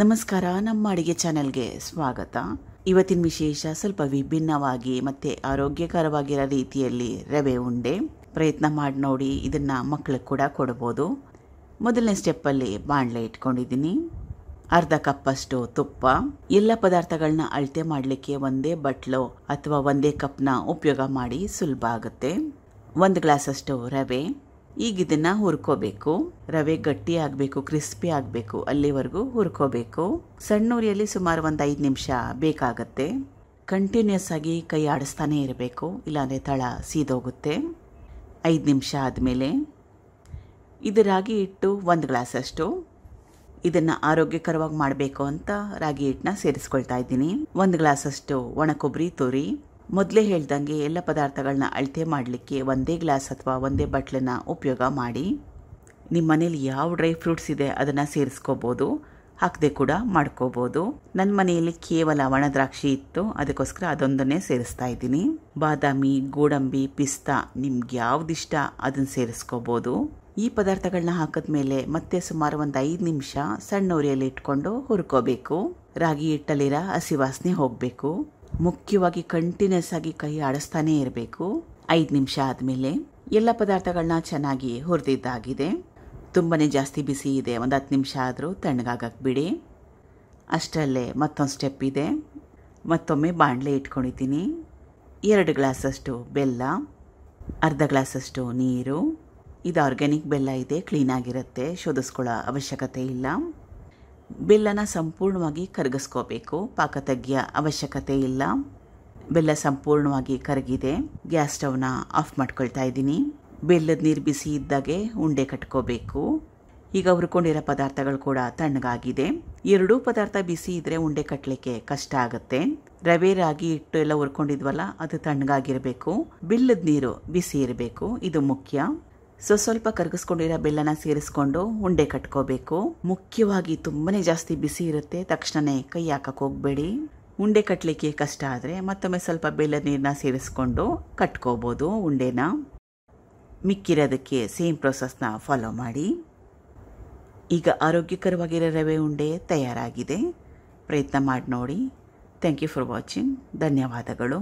ನಮಸ್ಕಾರ ನಮ್ಮ ಅಡುಗೆ ಚಾನೆಲ್ಗೆ ಸ್ವಾಗತ ಇವತ್ತಿನ ವಿಶೇಷ ಸ್ವಲ್ಪ ವಿಭಿನ್ನವಾಗಿ ಮತ್ತು ಆರೋಗ್ಯಕರವಾಗಿರೋ ರೀತಿಯಲ್ಲಿ ರವೆ ಉಂಡೆ ಪ್ರಯತ್ನ ಮಾಡಿ ನೋಡಿ ಇದನ್ನು ಮಕ್ಕಳಿಗೆ ಕೂಡ ಕೊಡ್ಬೋದು ಮೊದಲನೇ ಸ್ಟೆಪ್ಪಲ್ಲಿ ಬಾಣಲೆ ಇಟ್ಕೊಂಡಿದ್ದೀನಿ ಅರ್ಧ ಕಪ್ಪಷ್ಟು ತುಪ್ಪ ಎಲ್ಲ ಪದಾರ್ಥಗಳನ್ನ ಅಳತೆ ಮಾಡಲಿಕ್ಕೆ ಒಂದೇ ಬಟ್ಲು ಅಥವಾ ಒಂದೇ ಕಪ್ನ ಉಪಯೋಗ ಮಾಡಿ ಸುಲಭ ಆಗುತ್ತೆ ಒಂದು ಗ್ಲಾಸಷ್ಟು ರವೆ ಈಗ ಇದನ್ನು ಹುರ್ಕೋಬೇಕು ರವೆ ಗಟ್ಟಿ ಆಗಬೇಕು ಕ್ರಿಸ್ಪಿ ಆಗಬೇಕು ಅಲ್ಲಿವರೆಗೂ ಹುರ್ಕೋಬೇಕು ಸಣ್ಣ ಉರಿಯಲ್ಲಿ ಸುಮಾರು ಒಂದು ಐದು ನಿಮಿಷ ಬೇಕಾಗತ್ತೆ ಕಂಟಿನ್ಯೂಸ್ ಆಗಿ ಕೈ ಆಡಿಸ್ತಾನೆ ಇರಬೇಕು ಇಲ್ಲಾಂದರೆ ತಳ ಸೀದೋಗುತ್ತೆ ಐದು ನಿಮಿಷ ಆದಮೇಲೆ ಇದು ರಾಗಿ ಹಿಟ್ಟು ಒಂದು ಗ್ಲಾಸಷ್ಟು ಇದನ್ನು ಆರೋಗ್ಯಕರವಾಗಿ ಮಾಡಬೇಕು ಅಂತ ರಾಗಿ ಹಿಟ್ಟನ್ನ ಸೇರಿಸ್ಕೊಳ್ತಾ ಇದ್ದೀನಿ ಒಂದು ಗ್ಲಾಸಷ್ಟು ಒಣ ಕೊಬ್ಬರಿ ತುರಿ ಮೊದಲೇ ಹೇಳ್ದಂಗೆ ಎಲ್ಲ ಪದಾರ್ಥಗಳನ್ನ ಅಳತೆ ಮಾಡಲಿಕ್ಕೆ ಒಂದೇ ಗ್ಲಾಸ್ ಅಥವಾ ಒಂದೇ ಬಟ್ಲನ್ನ ಉಪಯೋಗ ಮಾಡಿ ನಿಮ್ಮ ಮನೇಲಿ ಯಾವ ಡ್ರೈ ಫ್ರೂಟ್ಸ್ ಇದೆ ಅದನ್ನು ಸೇರಿಸ್ಕೋಬೋದು ಹಾಕದೆ ಕೂಡ ಮಾಡ್ಕೋಬೋದು ನನ್ನ ಮನೆಯಲ್ಲಿ ಕೇವಲ ಒಣ ದ್ರಾಕ್ಷಿ ಇತ್ತು ಅದಕ್ಕೋಸ್ಕರ ಅದೊಂದನ್ನೇ ಸೇರಿಸ್ತಾ ಇದ್ದೀನಿ ಬಾದಾಮಿ ಗೋಡಂಬಿ ಪಿಸ್ತಾ ನಿಮ್ಗೆ ಇಷ್ಟ ಅದನ್ನ ಸೇರಿಸ್ಕೋಬೋದು ಈ ಪದಾರ್ಥಗಳನ್ನ ಹಾಕಿದ್ಮೇಲೆ ಮತ್ತೆ ಸುಮಾರು ಒಂದು ಐದು ನಿಮಿಷ ಸಣ್ಣ ಉರಿಯಲ್ಲಿ ಇಟ್ಕೊಂಡು ಹುರ್ಕೋಬೇಕು ರಾಗಿ ಹಿಟ್ಟಲ್ಲಿರೋ ಹಸಿವಾಸನೆ ವಾಸನೆ ಹೋಗಬೇಕು ಮುಖ್ಯವಾಗಿ ಕಂಟಿನ್ಯೂಸ್ ಆಗಿ ಕೈ ಆಡಿಸ್ತಾನೇ ಇರಬೇಕು ಐದು ನಿಮಿಷ ಆದಮೇಲೆ ಎಲ್ಲ ಪದಾರ್ಥಗಳನ್ನ ಚೆನ್ನಾಗಿ ಹುರಿದಿದ್ದಾಗಿದೆ ತುಂಬನೇ ಜಾಸ್ತಿ ಬಿಸಿ ಇದೆ ಒಂದು ಹತ್ತು ನಿಮಿಷ ಆದರೂ ತಣ್ಣಗಾಗಕ್ಕೆ ಬಿಡಿ ಅಷ್ಟರಲ್ಲೇ ಮತ್ತೊಂದು ಸ್ಟೆಪ್ ಇದೆ ಮತ್ತೊಮ್ಮೆ ಬಾಣಲೆ ಇಟ್ಕೊಂಡಿದ್ದೀನಿ ಎರಡು ಗ್ಲಾಸಷ್ಟು ಬೆಲ್ಲ ಅರ್ಧ ಗ್ಲಾಸಷ್ಟು ನೀರು ಇದು ಆರ್ಗ್ಯಾನಿಕ್ ಬೆಲ್ಲ ಇದೆ ಕ್ಲೀನಾಗಿರುತ್ತೆ ಶೋಧಿಸ್ಕೊಳ್ಳೋ ಅವಶ್ಯಕತೆ ಇಲ್ಲ ಬೆಲ್ಲನ ಸಂಪೂರ್ಣವಾಗಿ ಕರಗಿಸ್ಕೋಬೇಕು ಪಾಕ ತೆಗಿಯ ಅವಶ್ಯಕತೆ ಇಲ್ಲ ಬೆಲ್ಲ ಸಂಪೂರ್ಣವಾಗಿ ಕರಗಿದೆ ಗ್ಯಾಸ್ ಸ್ಟವ್ನ ಆಫ್ ಮಾಡ್ಕೊಳ್ತಾ ಇದ್ದೀನಿ ಬೆಲ್ಲದ ನೀರು ಬಿಸಿ ಇದ್ದಾಗೆ ಉಂಡೆ ಕಟ್ಕೋಬೇಕು ಈಗ ಹುರ್ಕೊಂಡಿರೋ ಪದಾರ್ಥಗಳು ಕೂಡ ತಣ್ಣಗಾಗಿದೆ ಎರಡೂ ಪದಾರ್ಥ ಬಿಸಿ ಇದ್ರೆ ಉಂಡೆ ಕಟ್ಟಲಿಕ್ಕೆ ಕಷ್ಟ ಆಗುತ್ತೆ ರವೆ ರಾಗಿ ಇಟ್ಟು ಎಲ್ಲ ಹುರ್ಕೊಂಡಿದ್ವಲ್ಲ ಅದು ತಣ್ಣಗಾಗಿರಬೇಕು ಬೆಲ್ಲದ ನೀರು ಬಿಸಿ ಇರಬೇಕು ಇದು ಮುಖ್ಯ ಸೊ ಸ್ವಲ್ಪ ಕರಗಿಸ್ಕೊಂಡಿರೋ ಬೆಲ್ಲನ ಸೇರಿಸ್ಕೊಂಡು ಉಂಡೆ ಕಟ್ಕೋಬೇಕು ಮುಖ್ಯವಾಗಿ ತುಂಬನೇ ಜಾಸ್ತಿ ಬಿಸಿ ಇರುತ್ತೆ ತಕ್ಷಣನೇ ಕೈ ಹಾಕಕ್ಕೆ ಹೋಗ್ಬೇಡಿ ಉಂಡೆ ಕಟ್ಟಲಿಕ್ಕೆ ಕಷ್ಟ ಆದರೆ ಮತ್ತೊಮ್ಮೆ ಸ್ವಲ್ಪ ಬೆಲ್ಲ ನೀರನ್ನ ಸೇರಿಸ್ಕೊಂಡು ಕಟ್ಕೋಬೋದು ಉಂಡೆನ ಮಿಕ್ಕಿರೋದಕ್ಕೆ ಸೇಮ್ ಪ್ರೊಸೆಸ್ನ ಫಾಲೋ ಮಾಡಿ ಈಗ ಆರೋಗ್ಯಕರವಾಗಿರೋ ರವೆ ಉಂಡೆ ತಯಾರಾಗಿದೆ ಪ್ರಯತ್ನ ಮಾಡಿ ನೋಡಿ ಥ್ಯಾಂಕ್ ಯು ಫಾರ್ ವಾಚಿಂಗ್ ಧನ್ಯವಾದಗಳು